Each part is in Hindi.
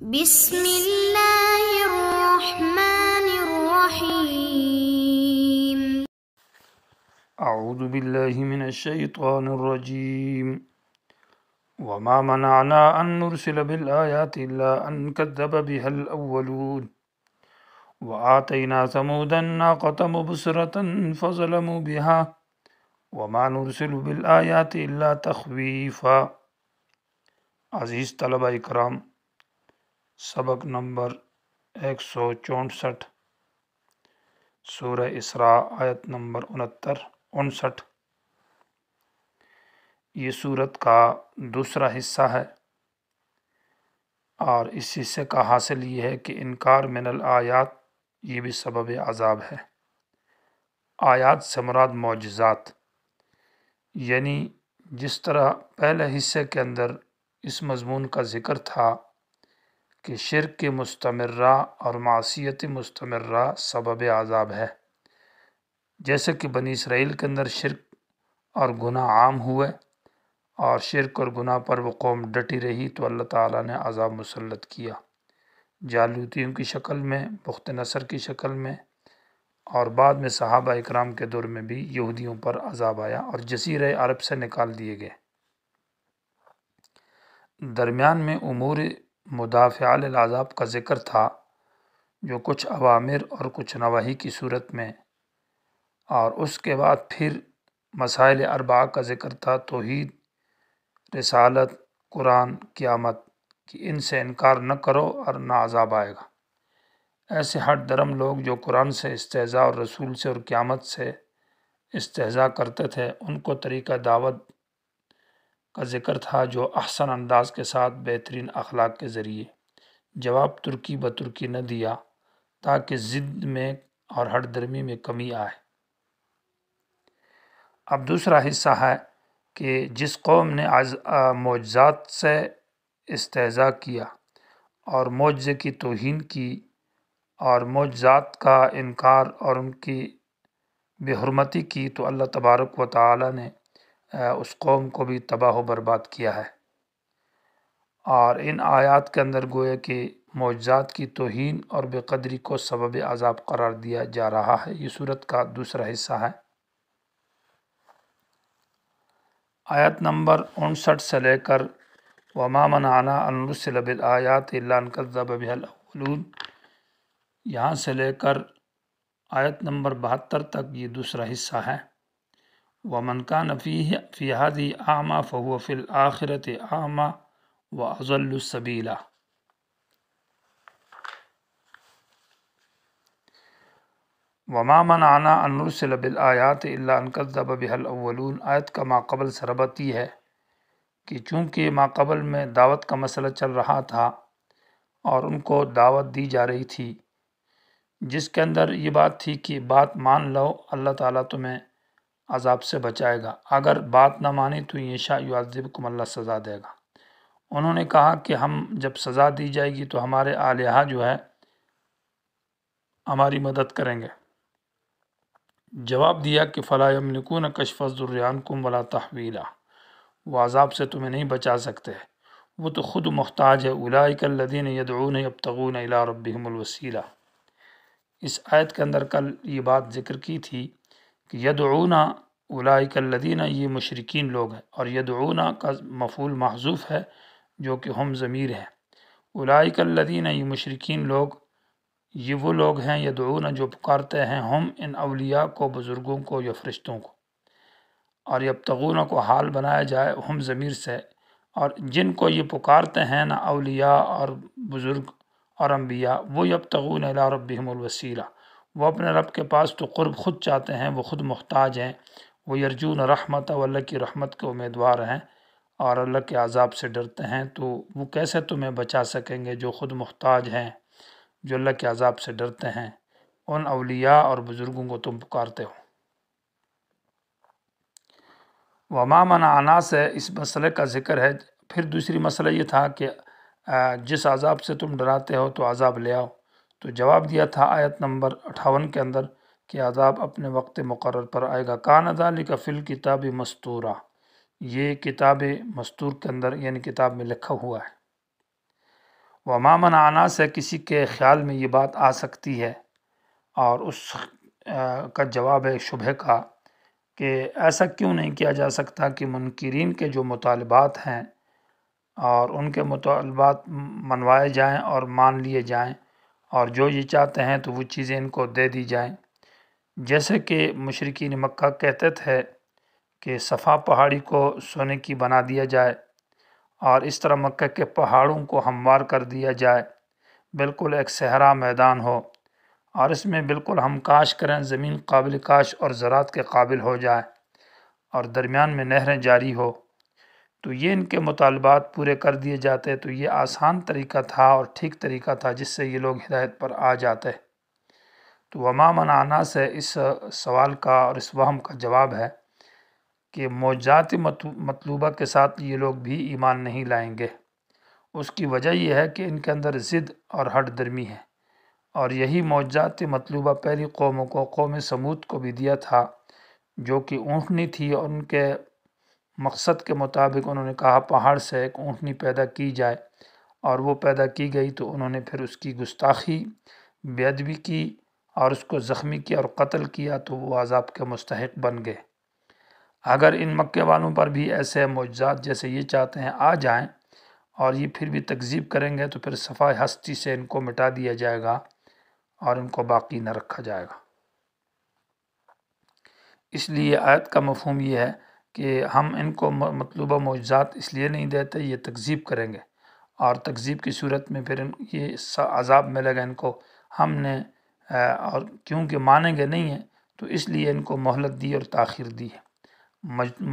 بسم الله الرحمن الرحيم أعوذ بالله من الشيطان الرجيم وما منعنا أن نرسل بالآيات إلا أن كذب بها الأولون وآتينا ثمود الناقة مبصرة فظلموا بها وما نرسل بالآيات إلا تخويفا عزيز طلبة إكرام सबक नंबर एक सौ चौंसठ सूर इसरा आयत नंबर उनहत्तर उनसठ ये सूरत का दूसरा हिस्सा है और इस हिस्से का हासिल ये है कि इनकार मिनल आयात ये भी सबब आज़ाब है आयात से मुराद मोजात यानी जिस तरह पहले हिस्से के अंदर इस मज़मून का ज़िक्र था कि शिरक के मुस्तमर्रा और मासीत मुस्तमर्रा सबब आज़ाब है जैसे कि बनी इसराइल के अंदर शिरक और गुना आम हुए और शिरक और गुना पर वो कौम डटी रही तो अल्लाह ताला ने आज़ाब मुसलत किया जालूतियों की शक्ल में पुख्त नसर की शक्ल में और बाद में सहाबा इकराम के दौर में भी यहूदियों पर अजाब आया और जसीर अरब से निकाल दिए गए दरमियान में उमूर मुदाफ़ालआज़ाब का ज़िक्र था जो कुछ अवामिर और कुछ नवाही की सूरत में और उसके बाद फिर मसाइल अरबा का ज़िक्र था तोहद रसालत कुरान क़ियामत कि इनसे इनकार न करो और ना आज़ाब आएगा ऐसे हट धर्म लोग जो कुरान से इस्तेजा और रसूल से और क़्यामत से इस्तेजा करते थे उनको तरीक़ा दावत का जिक्र था जो अहसन अंदाज के साथ बेहतरीन अखलाक के ज़रिए जवाब तुर्की ब तुर्की न दिया ताकि ज़िद में और हट दर्मी में कमी आए अब दूसरा हिस्सा है कि जिस कौम ने आज मोजात से इस्तेजा किया और मौजे की तोहन की और मोजात का इनकार और उनकी बेहरमती की तो अल्लाह तबारक व ताली ने उस कौम को भी तबाह बर्बाद किया है और इन आयात के अंदर गोया कि मौजात की तोहन और बेकदरी को सबब आज़ाब करार दिया जा रहा है ये सूरत का दूसरा हिस्सा है आयत नंबर उनसठ से लेकर वमामनाना अनुसलबिल आयात इलाकबलून यहाँ से लेकर आयत नंबर बहत्तर तक ये दूसरा हिस्सा है वमन का नफ़ी फ़िहादी आमा फ़हुआ आखिरत आमा व अज़ल्लसबीला वमा मन आना अनरसल बिलआयात अनकदब बहल आयत का माकबल सरबती है कि चूँकि माकबल में दावत का मसला चल रहा था और उनको दावत दी जा रही थी जिसके अंदर ये बात थी कि बात मान लो अल्लाह ताला तुम्हें अजाब से बचाएगा अगर बात ना माने तो ये शाह को कुमल्ला सज़ा देगा उन्होंने कहा कि हम जब सज़ा दी जाएगी तो हमारे आलिया जो है हमारी मदद करेंगे जवाब दिया कि फ़लामलिकून कशफ़ुरान कुम वाला तहवीला वो अजाब से तुम्हें नहीं बचा सकते वो तो ख़ुद मुख्ताज है लदीन यदून यबतगून अला रबीमलवसीला इस आयत के अंदर कल ये बात ज़िक्र की थी कि यदूना उलाकल्लिन ये मशरकिन लोग हैं और यदूना का मफूल महजूफ़ है जो कि हम ज़मीर है उलाकल्लिन ये मशरकिन लोग ये वो लोग हैं यदूना जो पुकारते हैं हम इन अलिया को बुज़ुर्गों को या फरिश्तों को और यब तगुना को हाल बनाया जाए हम ज़मीर से और जिनको ये पुकारते हैं ना अलिया और बुज़ुर्ग और अम्बिया वो तगुन अला वसीला वह अपने रब के पास तो क़ुरब ख़ुद चाहते हैं वो ख़ुद महताज हैं वो यर्जुन रहमत और अल्लाह की रहमत के उम्मीदवार हैं और अल्लाह के आज़ाब से डरते हैं तो वो कैसे तुम्हें बचा सकेंगे जो ख़ुद मोहताज हैं जो अल्लाह के आज़ाब से डरते हैं उन अलिया और बुज़ुर्गों को तुम पुकारते हो वमा मना आना से इस मसले का जिक्र है फिर दूसरी मसला ये था कि जिस अजाब से तुम डराते हो तो आज़ाब ले आओ तो जवाब दिया था आयत नंबर अठावन के अंदर कि आज़ाब अपने वक्त मुकर पर आएगा कान अदाली कफ़िल फिल किताब मस्तूरा ये किताब मस्तूर के अंदर यानी किताब में लिखा हुआ है व मामन आना से किसी के ख्याल में ये बात आ सकती है और उस का जवाब है शुभ का कि ऐसा क्यों नहीं किया जा सकता कि मुनकरीन के जो मुतालबात हैं और उनके मुतालबात मनवाए जाएं और मान लिए जाएं और जो ये चाहते हैं तो वो चीज़ें इनको दे दी जाएं जैसे कि मशरकिन मक्का कहते थे कि सफ़ा पहाड़ी को सोने की बना दिया जाए और इस तरह मक् के पहाड़ों को हमवार कर दिया जाए बिल्कुल एक सहरा मैदान हो और इसमें बिल्कुल हम काश करें ज़मीन काबिल काश और ज़रात के काबिल हो जाए और दरमियान में नहरें जारी हो तो ये इनके मुतालबात पूरे कर दिए जाते तो ये आसान तरीका था और ठीक तरीका था जिससे ये लोग हिदायत पर आ जाते तो वमा मनाना से इस सवाल का और इस वहम का जवाब है कि मौजात मतलूबा के साथ ये लोग भी ईमान नहीं लाएंगे उसकी वजह यह है कि इनके अंदर ज़िद और हट दर्मी है और यही मौजात मतलूबा पहली कौमों को कौम समूद को भी दिया था जो कि ऊँटनी थी और उनके मकसद के मुताबिक उन्होंने कहा पहाड़ से एक ऊँटनी पैदा की जाए और वो पैदा की गई तो उन्होंने फिर उसकी गुस्ताखी बेदबी की और उसको ज़ख्मी किया और कत्ल किया तो वो आज़ाब के मुस्तक बन गए अगर इन मक्के वालों पर भी ऐसे मुआजात जैसे ये चाहते हैं आ जाएं और ये फिर भी तकजीब करेंगे तो फिर सफ़ाई हस्ती से इनको मिटा दिया जाएगा और इनको बाकी न रखा जाएगा इसलिए आयत का मफहम यह है कि हम इनको मतलूबा मुजात इसलिए नहीं देते ये तकज़ीब करेंगे और तकज़ीब की सूरत में फिर ये अजाब मिलेगा इनको हमने और क्योंकि मानेंगे नहीं हैं तो इसलिए इनको मोहलत दी और ताखिर दी है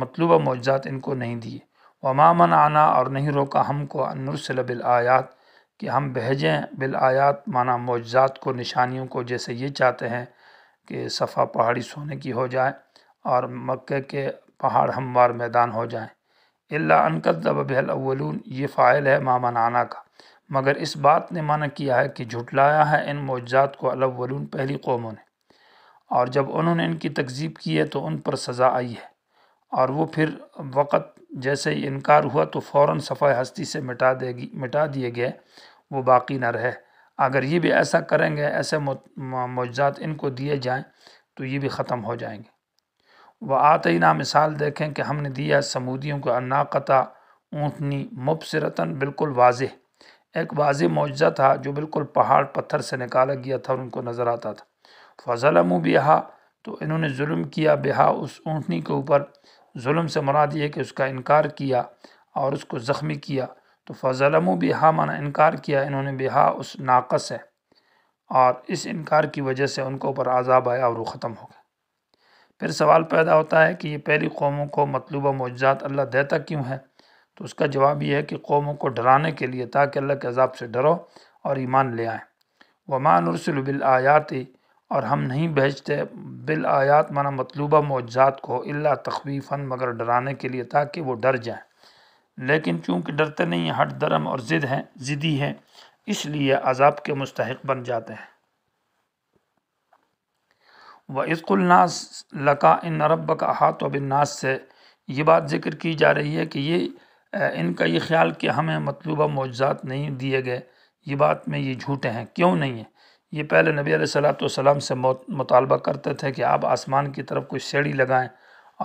मतलूबा मुजात इनको नहीं दिए वमामन आना और नहीं रोका हमको अनुरसल आयात कि हम भेजें बिल आयात माना मुजात को निशानियों को जैसे ये चाहते हैं कि सफ़ा पहाड़ी सोने की हो जाए और मक्के के पहाड़ हमवार मैदान हो जाएँ अल्ला अनकदब ये फ़ाइल है मामनाना का मगर इस बात ने माना किया है कि झुटलाया है इन मोजात को अलवलून पहली कौमों ने और जब उन्होंने इनकी तकजीब की है तो उन पर सज़ा आई है और वो फिर वक़्त जैसे ही इनकार हुआ तो फ़ौर सफ़ा हस्ती से मिटा देगी मिटा दिए गए वो बाकी न रहे अगर ये भी ऐसा करेंगे ऐसे मुआजात इनको दिए जाएँ तो ये भी ख़त्म हो जाएंगे व आतना मिसाल देखें कि हमने दिया समूदियों को अनाकता ऊँटनी मुबसरता बिल्कुल वाज एक वाज मुआजा था जो बिल्कुल पहाड़ पत्थर से निकाला गया था और उनको नज़र आता था फ़लम बिहा तो इन्होंने जुल्म किया बिहा उस ऊँटनी के ऊपर जुल्म से मुराद ये कि उसका इनकार किया और उसको ज़ख्मी किया तो फ़लम बिहा माना इनकार किया इन्होंने बिहा उस नाकस है और इस इनकार की वजह से उनके ऊपर आज़ाब आया और वो ख़त्म हो गया फिर सवाल पैदा होता है कि ये पहली कौमों को मतलूबा मुआजात अल्लाह देता क्यों है तो उसका जवाब यह है कि कौमों को डराने के लिए ताकि अल्लाह के अजाब से डरो और ईमान ले आएँ वमान बिल आयाति और हम नहीं भेजते बिल आयात माना मतलूबा मुआजात को अल्ला तखवीफ़न मगर डराने के लिए ताकि वो डर जाए लेकिन चूँकि डरते नहीं हट दरम और ज़िद हैं ज़िदी हैं इसलिए अजाब के मुस्तक बन जाते हैं व इसकुलनास लका इन रब का हाथ बिन्नास से ये बात ज़िक्र की जा रही है कि ये इनका ये ख्याल कि हमें मतलूबा मौजात नहीं दिए गए ये बात में ये झूठे हैं क्यों नहीं है ये पहले नबी सलाम से मुतालबा करते थे कि आप आसमान की तरफ कोई सीढ़ी लगाएँ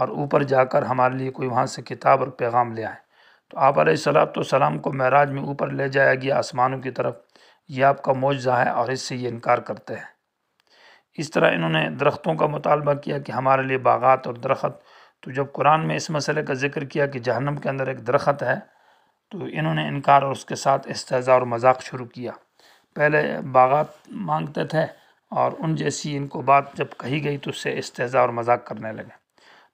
और ऊपर जाकर हमारे लिए कोई वहाँ से किताब और पैगाम ले आएँ तो आप सलाम को महराज में ऊपर ले जाया गया आसमानों की तरफ ये आपका मुआजा है और इससे ये इनकार करते हैं इस तरह इन्होंने दरख्तों का मुतालबा किया कि हमारे लिए बागात और दरख्त तो जब कुरान में इस मसले का जिक्र किया कि जहन्नम के अंदर एक दरख्त है तो इन्होंने इनकार और उसके साथ इसतज़ा और मजाक शुरू किया पहले बागात मांगते थे और उन जैसी इनको बात जब कही गई तो उससे इसतज़ा और मजाक करने लगे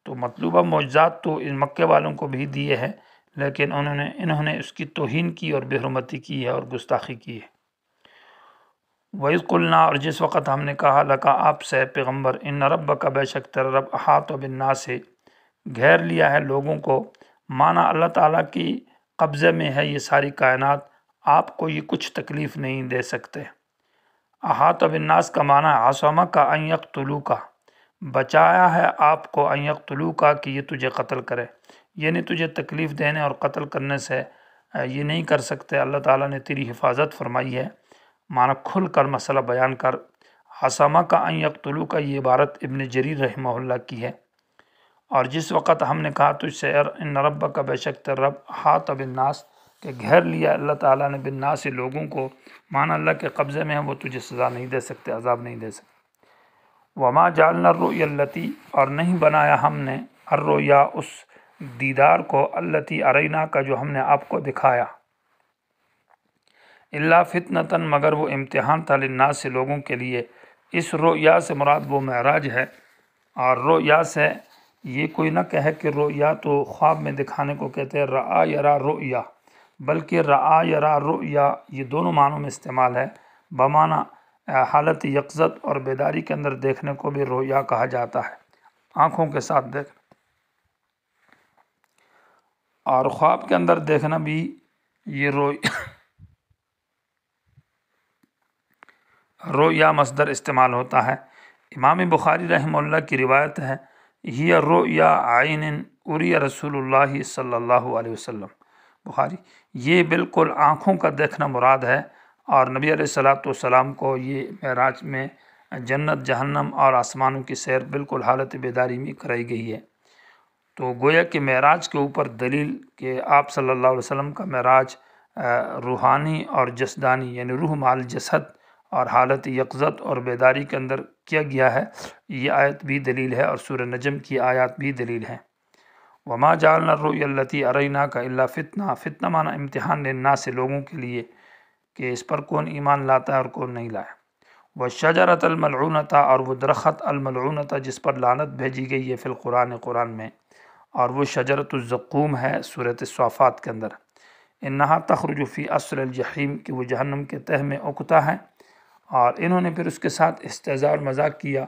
तो मतलूबा मुआजात तो इन मक्के वालों को भी दिए हैं लेकिन उन्होंने इन्होंने उसकी तोहन की और बेहरमती की है और गुस्ताखी की है वयुकुलना और जिस वक़्त हमने कहा लका से पैगम्बर इन रब का बेशक तेरा रब हाथ बिन्ना से घेर लिया है लोगों को माना अल्लाह ताला की कब्ज़े में है ये सारी कायनात आपको ये कुछ तकलीफ़ नहीं दे सकते अहात बिन्नास का माना आसमा का अयक तुलू का बचाया है आपको अयक तुलू का कि ये तुझे कत्ल करे यानी तुझे तकलीफ़ देने और कत्ल करने से ये नहीं कर सकते अल्लाह ताला ने तेरी हिफाजत फरमाई है मान खुल कर मसला बयान कर आसामा का अन यकतलू का ये इबारत इबन जरीर रहमल्ला की है और जिस वक़्त हमने कहा तो शहर इन रब का बेशक रब हाथ बिन्नास के घेर लिया अल्लाह ताला ने बिन्नास लोगों को मान अल्लाह के कब्ज़े में है वो तुझे सज़ा नहीं दे सकते अजाब नहीं दे सकते वमा जालना रोयती और नहीं बनाया हमने या उस दीदार को अल्लती अरैना का जो हमने आपको दिखाया अल्ला फितनतन मगर वो इम्तहान था लिन्नास से लोगों के लिए इस रोया से मुराद वो महराज है और रोया से ये कोई ना कहे कि रोया तो ख्वाब में दिखाने को कहते हैं रा यरा रोया बल्कि रा यरा रोया ये दोनों मानों में इस्तेमाल है बमाना हालत यकजत और बेदारी के अंदर देखने को भी रोया कहा जाता है आँखों के साथ देख और ख्वाब के अंदर देखना भी ये रो रो या मसदर इस्तेमाल होता है इमाम बुखारी रहमल की रिवायत है ही रो या आयन उरिया रसूल सल्ला वसम बुखारी ये बिल्कुल आँखों का देखना मुराद है और नबी सलाम को ये महराज में जन्नत जहन्नम और आसमानों की सैर बिल्कुल हालत बेदारी में कराई गई है तो गोया के महराज के ऊपर दलील के आप सल्ला अलैहि का महराज रूहानी और जसदानी यानी रूह माल जसद और हालत यकजत और बेदारी के अंदर किया गया है ये आयत भी दलील है और सूर नजम की आयत भी दलील है वमा जाल रोयती अरना का अल्ला फितना फितना माना इम्तहान ना से लोगों के लिए कि इस पर कौन ईमान लाता है और कौन नहीं लाया वह शजरत अलमलूनता और वह दरख्त अलमलूनता जिस पर लानत भेजी गई है फिल कुरान कुरान में और वो शजरतज़क़ूम है सूरत स्वाफ़ात के अंदर इन्हा तखरजुफ़ी असलजहीम कि वह जहन्नम के तह में उगता है और इन्होंने फिर उसके साथ इस्तेज़ा और मजाक किया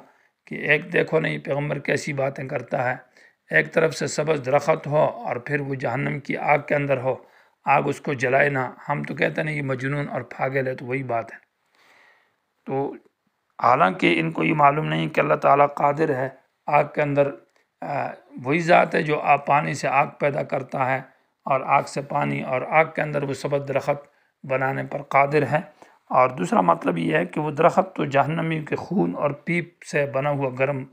कि एक देखो नहीं पैगम्बर कैसी बातें करता है एक तरफ से सबज दरख्त हो और फिर वो जहन्नम की आग के अंदर हो आग उसको जलाए ना हम तो कहते नहीं ये मजनून और पागल है तो वही बात है तो हालांकि इनको ये मालूम नहीं कि अल्लाह ताला कादिर है आग के अंदर वही ज़ात है जो आप पानी से आग पैदा करता है और आग से पानी और आग के अंदर वो सबज दरख्त बनाने पर कादिर है और दूसरा मतलब ये है कि वो दरख्त तो जहनमी के खून और पीप से बना हुआ गर्म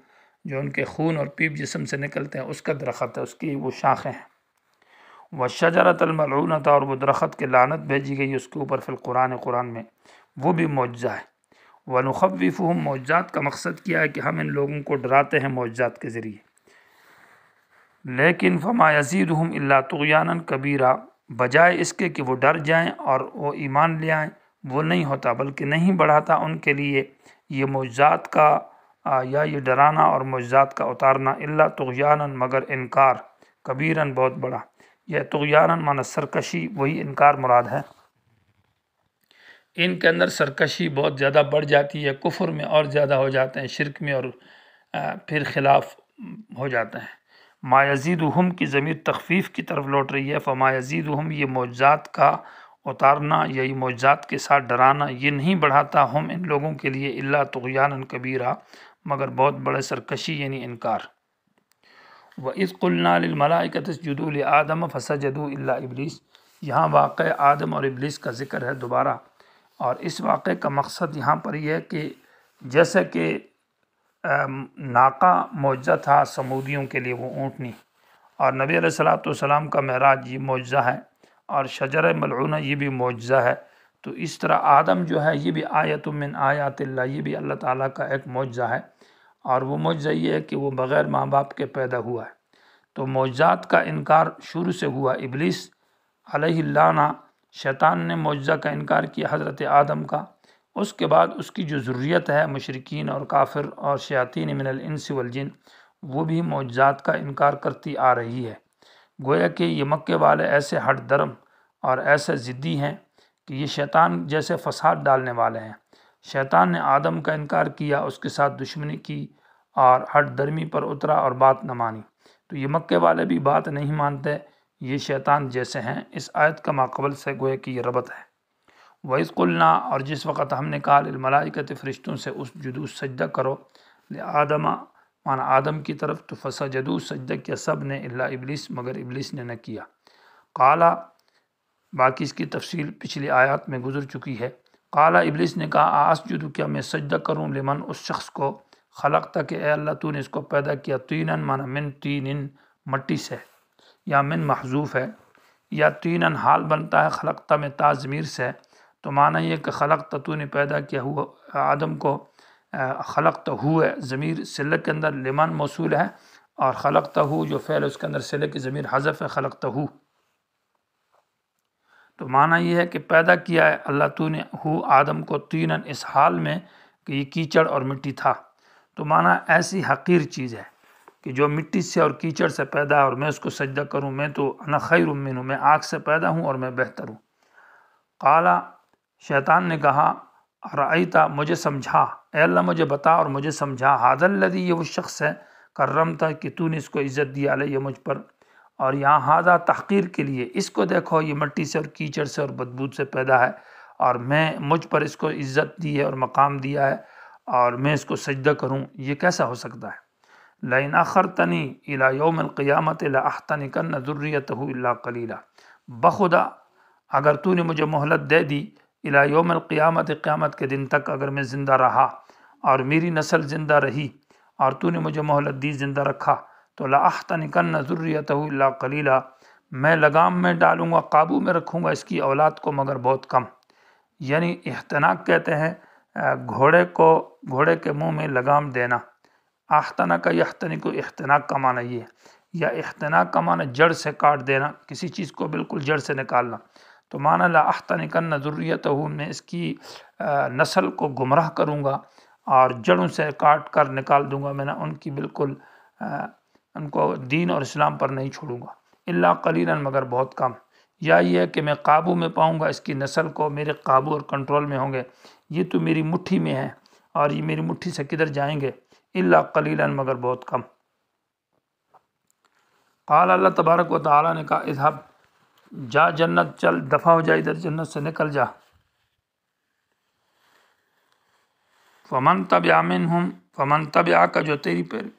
जो उनके खून और पीप जिसम से निकलते हैं उसका दरख्त है उसकी वो शाखें हैं वह शजरत और वह दरख्त के लानत भेजी गई उसके ऊपर फिर कुरान कुरान में वो भी मुआजा है व नखविफ़म मुआवजात का मकसद किया है कि हम इन लोगों को डराते हैं मौजात के ज़रिए लेकिन फमा यजीद हम अल्ला तोयान कबीरा बजाय इसके कि वो डर जाएँ और वो ईमान ले आएँ वो नहीं होता बल्कि नहीं बढ़ाता उनके लिए ये मुजात का या ये डराना और मुजात का उतारना अल्ला तुगयान मगर इनकार कबीरा बहुत बड़ा यह तुगयान माना सरकशी वही इनकार मुराद है इनके अंदर सरकशी बहुत ज़्यादा बढ़ जाती है कुफर में और ज़्यादा हो जाते हैं शिरक में और फिर खिलाफ हो जाते हैं मायजीद हम की ज़मीर तखफीफ़ की तरफ लौट रही है मायजीद हम ये मौजात का उतारना या मौजात के साथ डराना ये नहीं बढ़ाता हम इन लोगों के लिए अल्ला तुगयान कबीरा मगर बहुत बड़े सरकशी यानी इनकार व इसकुल्नामलाकतजदुल आदम फसजदू इबलीस यहाँ वाक़ आदम और इब्लिस का ज़िक्र है दोबारा और इस वाक़े का मकसद यहाँ पर यह है कि जैसे कि नाका मुआवजा था समूदियों के लिए वो ऊँटनी और नबी सलाम का महराज ये मुआजा है और शजर मलूना ये भी मुआजा है तो इस तरह आदम जो है ये भी आयत मिन आयात ये भी अल्लाह ताला का एक मुआजा है और वो मुआजा ये है कि वो बग़ैर माँ बाप के पैदा हुआ है तो मुआजात का इनकार शुरू से हुआ इबलिस अलहलाना शैतान ने मुआजा का इनकार किया हज़रत आदम का उसके बाद उसकी जो ज़रूरत है मशरकिन और काफिर और शयातीन मिनलसिवलजिन वो भी मुआजात का इनकार करती आ रही है गोया कि ये मक्के वाले ऐसे हट धर्म और ऐसे ज़िद्दी हैं कि ये शैतान जैसे फसाद डालने वाले हैं शैतान ने आदम का इनकार किया उसके साथ दुश्मनी की और हट धर्मी पर उतरा और बात न मानी तो ये मक्के वाले भी बात नहीं मानते ये शैतान जैसे हैं इस आयत का माकबल से गोए की ये रबत है कुलना और जिस वक़्त हमने कहा मलाइकत फ़रिश्तों से उस जुदूस सजदा करो आदमा माना आदम की तरफ तो फसा जदू सजद किया सब ने अल्ला इबलिस मगर इबलिस ने न किया काला बाकी इसकी तफसील पिछली आयात में गुजर चुकी है काला इबलिस ने कहा आस जदू क्या मैं सजदा करूँ लेमन उस शख्स को खलक कि अल्लाह तू ने इसको पैदा किया तीन माना मिन तीन मट्टी से या मिन महजूफ़ है या तीन हाल बनता है खलकता में ताजमीर से तो माना यह कि खलक तू ने पैदा किया हुआ आदम को खलक तो है ज़मीर सिले के अंदर लिमान मौसू है और खलक तो जो फ़ैल उसके अंदर सिले की ज़मीर हजफ है खलक तो तो माना यह है कि पैदा किया है अल्लाह तू ने हु आदम को तीन इस हाल में कि ये कीचड़ और मिट्टी था तो माना ऐसी हकीर चीज़ है कि जो मिट्टी से और कीचड़ से पैदा है और मैं उसको सजदा करूँ मैं तो अनखैर खैर उम्मीन हूँ मैं आग से पैदा हूँ और मैं बेहतर हूँ काला शैतान ने कहा रईता मुझे समझा अल्लाह मुझे बता और मुझे समझा लदी ये वो शख्स है करम था कि तूने इसको इज़्ज़त दिया ले ये मुझ पर और यहाँ हादा तहकीर के लिए इसको देखो ये मट्टी से और कीचड़ से और बदबू से पैदा है और मैं मुझ पर इसको इज़्ज़त दी है और मकाम दिया है और मैं इसको सजदा करूँ ये कैसा हो सकता है लाइन आखर तनी अला योमक़ियामत अहतन कन्न ज़ुर्रियत कलीला बखुदा अगर तूने मुझे मोहलत दे दी इलायोम क़ियामत क़्यामत के दिन तक अगर मैं ज़िंदा रहा और मेरी नस्ल ज़िंदा रही और तूने मुझे मोहलत दी ज़िंदा रखा तो लाहतनिकन ज़ुर्रियत कलीला मैं लगाम में डालूँगा काबू में रखूँगा इसकी औलाद को मगर बहुत कम यानी अहतनाक कहते हैं घोड़े को घोड़े के मुँह में लगाम देना आहतना का यहतनी को अहतनाक का माना ये या अहतनाक का माना जड़ से काट देना किसी चीज़ को बिल्कुल जड़ से निकालना तो माना ला अख्ता निकन्न ज़रूरीत हूँ मैं इसकी नस्ल को गुमराह करूँगा और जड़ों से काट कर निकाल दूँगा मैं ना उनकी बिल्कुल आ, उनको दीन और इस्लाम पर नहीं छोड़ूंगा इल्ला कलीन मगर बहुत कम या ये है कि मैं काबू में पाऊँगा इसकी नस्ल को मेरे काबू और कंट्रोल में होंगे ये तो मेरी मुट्ठी में है और ये मेरी मुट्ठी से किधर जाएँगे इल्ला कलीला मगर बहुत कम काल अल्लाह तबारक व ताली ने कहा इजहब जा जन्नत चल दफ़ा हो जा इधर जन्नत से निकल जा फमन तब आमिन हम फमन तब आका जो तेरी पैर